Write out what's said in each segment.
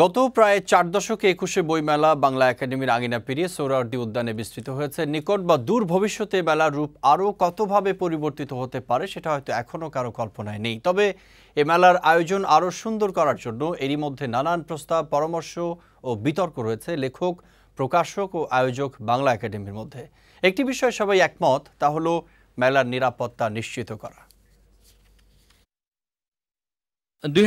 গত প্রায় চার দশকে একুশে বইমেলা বাংলা একাডেমির আঙিনা পেরিয়ে সোহরাওয়ার্দী উদ্যানে বিস্তৃত হয়েছে নিকট বা দূর ভবিষ্যতে মেলার রূপ আরও কতভাবে পরিবর্তিত হতে পারে সেটা হয়তো এখনও কারো কল্পনায় নেই তবে এ মেলার আয়োজন আরও সুন্দর করার জন্য এরই মধ্যে নানান প্রস্তাব পরামর্শ ও বিতর্ক রয়েছে লেখক প্রকাশক ও আয়োজক বাংলা একাডেমির মধ্যে একটি বিষয়ে সবাই একমত তা হলো মেলার নিরাপত্তা নিশ্চিত করা দুই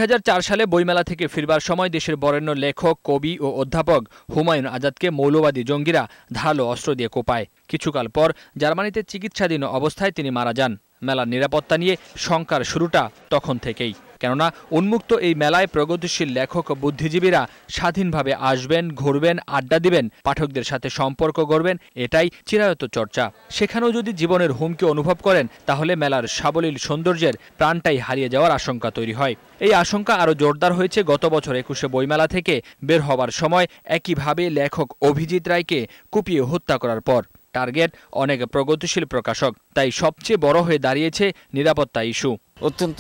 সালে বইমেলা থেকে ফিরবার সময় দেশের বরেণ্য লেখক কবি ও অধ্যাপক হুমায়ুন আজাদকে মৌলবাদী জঙ্গিরা ধারালো অস্ত্র দিয়ে কোপায় কিছুকাল পর জার্মানিতে চিকিৎসাধীন অবস্থায় তিনি মারা যান মেলার নিরাপত্তা নিয়ে শঙ্কার শুরুটা তখন থেকেই কেননা উন্মুক্ত এই মেলায় প্রগতিশীল লেখক বুদ্ধিজীবীরা স্বাধীনভাবে আসবেন ঘুরবেন আড্ডা দিবেন পাঠকদের সাথে সম্পর্ক গড়বেন এটাই চিরায়ত চর্চা সেখানেও যদি জীবনের হুমকি অনুভব করেন তাহলে মেলার সাবলীল সৌন্দর্যের প্রাণটাই হারিয়ে যাওয়ার আশঙ্কা তৈরি হয় এই আশঙ্কা আরও জোরদার হয়েছে গত বছর একুশে বইমেলা থেকে বের হবার সময় একইভাবে লেখক অভিজিৎ রায়কে কুপিয়ে হত্যা করার পর টার্গেট অনেক প্রগতিশীল প্রকাশক তাই সবচেয়ে বড় হয়ে দাঁড়িয়েছে নিরাপত্তা ইস্যু অত্যন্ত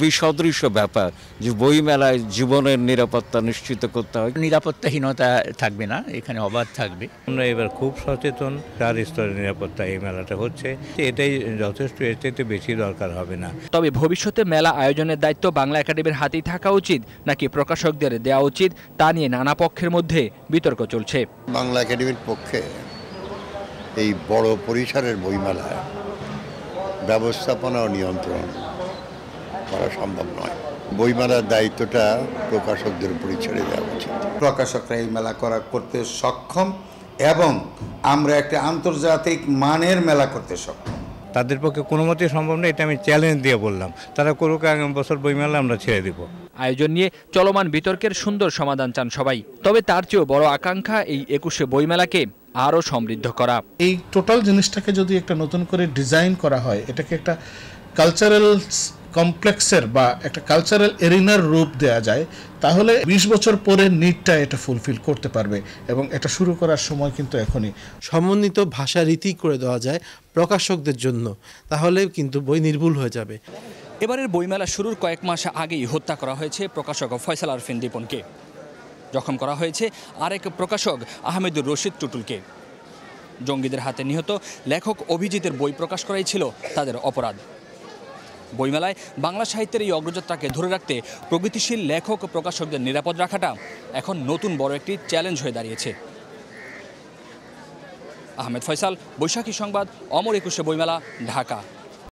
বিসদৃশ্য ব্যাপার যে বইমেলায় জীবনের নিরাপত্তা নিশ্চিত করতে হয় নিরাপত্তাহীনতা থাকবে না এখানে অবাধ থাকবে আমরা এবার খুব সচেতন চার স্তরের নিরাপত্তা এই মেলাটা হচ্ছে এটাই যথেষ্ট এতে বেশি দরকার হবে না তবে ভবিষ্যতে মেলা আয়োজনের দায়িত্ব বাংলা একাডেমির হাতেই থাকা উচিত নাকি প্রকাশকদের দেওয়া উচিত তা নিয়ে নানা পক্ষের মধ্যে বিতর্ক চলছে বাংলা একাডেমির পক্ষে এই বড় পরিসরের বইমেলায় ব্যবস্থাপনা ও নিয়ন্ত্রণ করা সম্ভব নয় বইমেলার দায়িত্বটা প্রকাশকদের উপরে ছেড়ে দেওয়া উচিত প্রকাশকরা এই মেলা করা করতে সক্ষম এবং আমরা একটা আন্তর্জাতিক মানের মেলা করতে সক্ষম তাদের পক্ষে কোনো মতেই সম্ভব নয় এটা আমি চ্যালেঞ্জ দিয়ে বললাম তারা করুক আগামী বছর বইমেলা আমরা ছেড়ে দেবো আয়োজন নিয়ে চলমান বিতর্কের সুন্দর সমাধান চান সবাই তবে তার চেয়েও বড় আকাঙ্ক্ষা এই একুশে বইমেলাকে আরও সমৃদ্ধ করা এই টোটাল জিনিসটাকে যদি একটা নতুন করে ডিজাইন করা হয় এটাকে একটা কালচারাল কমপ্লেক্সের বা একটা কালচারাল এরিনার রূপ দেয়া যায় তাহলে ২০ বছর পরে নিটটা এটা ফুলফিল করতে পারবে এবং এটা শুরু করার সময় কিন্তু এখনই সমন্বিত ভাষা রীতি করে দেওয়া যায় প্রকাশকদের জন্য তাহলে কিন্তু বই নির্ভুল হয়ে যাবে এবারের বইমেলা শুরুর কয়েক মাস আগেই হত্যা করা হয়েছে প্রকাশক ফয়সাল আরফিন দীপনকে জখম করা হয়েছে আরেক প্রকাশক আহমেদুর রশিদ টুটুলকে জঙ্গিদের হাতে নিহত লেখক অভিজিতের বই প্রকাশ করাই ছিল তাদের অপরাধ বইমেলায় বাংলা সাহিত্যের এই অগ্রযাত্রাকে ধরে রাখতে প্রগতিশীল লেখক প্রকাশকদের নিরাপদ রাখাটা এখন নতুন বড় একটি চ্যালেঞ্জ হয়ে দাঁড়িয়েছে আহমেদ ফয়সাল বৈশাখী সংবাদ অমর একুশে বইমেলা ঢাকা